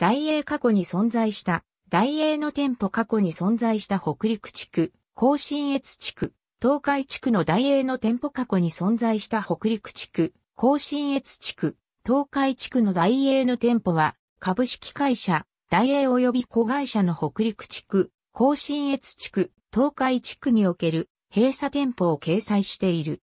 大英過去に存在した、大英の店舗過去に存在した北陸地区、甲信越地区、東海地区の大英の店舗過去に存在した北陸地区、甲信越地区、東海地区の大英の店舗は、株式会社、大英及び子会社の北陸地区、甲信越地区、東海地区における閉鎖店舗を掲載している。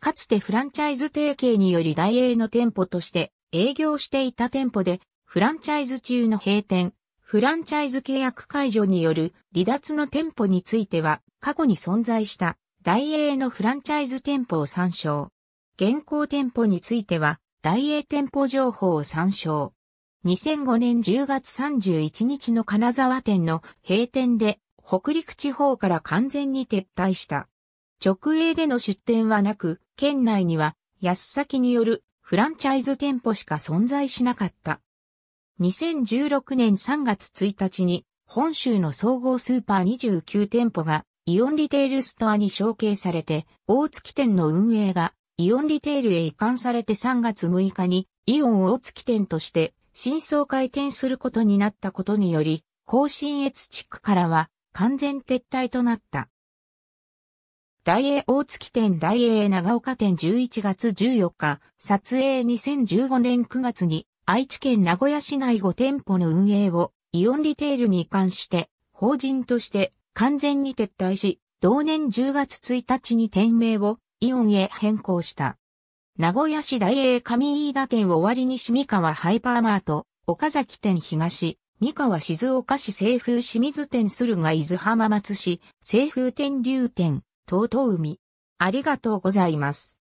かつてフランチャイズ提携により大英の店舗として営業していた店舗でフランチャイズ中の閉店、フランチャイズ契約解除による離脱の店舗については、過去に存在した大英のフランチャイズ店舗を参照。現行店舗については、大英店舗情報を参照。2005年10月31日の金沢店の閉店で、北陸地方から完全に撤退した。直営での出店はなく、県内には安崎によるフランチャイズ店舗しか存在しなかった。2016年3月1日に本州の総合スーパー29店舗がイオンリテールストアに承継されて、大月店の運営がイオンリテールへ移管されて3月6日にイオン大月店として新装開店することになったことにより、甲信越地区からは完全撤退となった。大英大月店大英長岡店11月14日、撮影2015年9月に愛知県名古屋市内5店舗の運営をイオンリテールに関して、法人として完全に撤退し、同年10月1日に店名をイオンへ変更した。名古屋市大英上飯田店を終わりに三河ハイパーマート、岡崎店東、三河静岡市西風清水店駿河伊豆浜松市、西風天竜店、東東海。ありがとうございます。